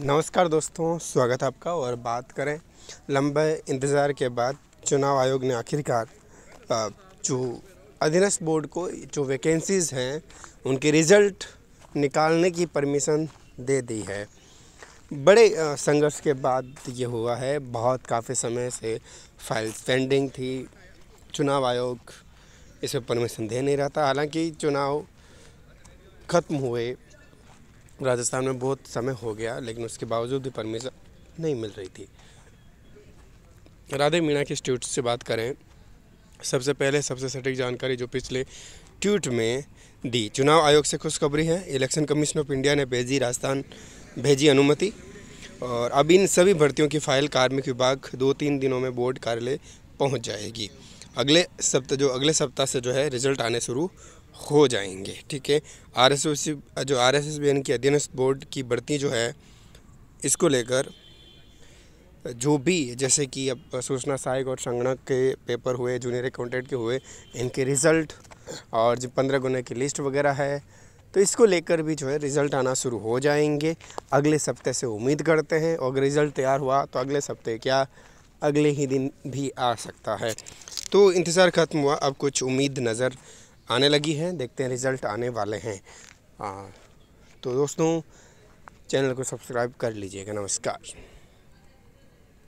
नमस्कार दोस्तों स्वागत है आपका और बात करें लंबे इंतज़ार के बाद चुनाव आयोग ने आखिरकार जो अधीनस्थ बोर्ड को जो वैकेंसीज़ हैं उनके रिज़ल्ट निकालने की परमिशन दे दी है बड़े संघर्ष के बाद ये हुआ है बहुत काफ़ी समय से फाइल पेंडिंग थी चुनाव आयोग इसे परमिशन दे नहीं रहा था हालांकि चुनाव ख़त्म हुए राजस्थान में बहुत समय हो गया लेकिन उसके बावजूद भी परमिशन नहीं मिल रही थी राधे मीणा के ट्वीट से बात करें सबसे पहले सबसे सटीक जानकारी जो पिछले ट्वीट में दी चुनाव आयोग से खुशखबरी है इलेक्शन कमीशन ऑफ इंडिया ने भेजी राजस्थान भेजी अनुमति और अब इन सभी भर्तियों की फाइल कार्मिक विभाग दो तीन दिनों में बोर्ड कार्यालय पहुंच जाएगी अगले सप्ताह जो अगले सप्ताह से जो है रिजल्ट आने शुरू हो जाएंगे ठीक है आर एस जो आर एस एस बी की अधीनस्थ बोर्ड की बढ़ती जो है इसको लेकर जो भी जैसे कि अब सूचना सहायक और संगणक के पेपर हुए जूनियर अकाउंटेंट के हुए इनके रिज़ल्ट और जो पंद्रह गुना की लिस्ट वगैरह है तो इसको लेकर भी जो है रिज़ल्ट आना शुरू हो जाएंगे अगले सप्ते से उम्मीद करते हैं और अगर रिज़ल्ट तैयार हुआ तो अगले सप्ते क्या अगले ही दिन भी आ सकता है तो इंतज़ार ख़त्म हुआ अब कुछ उम्मीद नज़र आने लगी है देखते हैं रिज़ल्ट आने वाले हैं आ, हाँ, तो दोस्तों चैनल को सब्सक्राइब कर लीजिएगा नमस्कार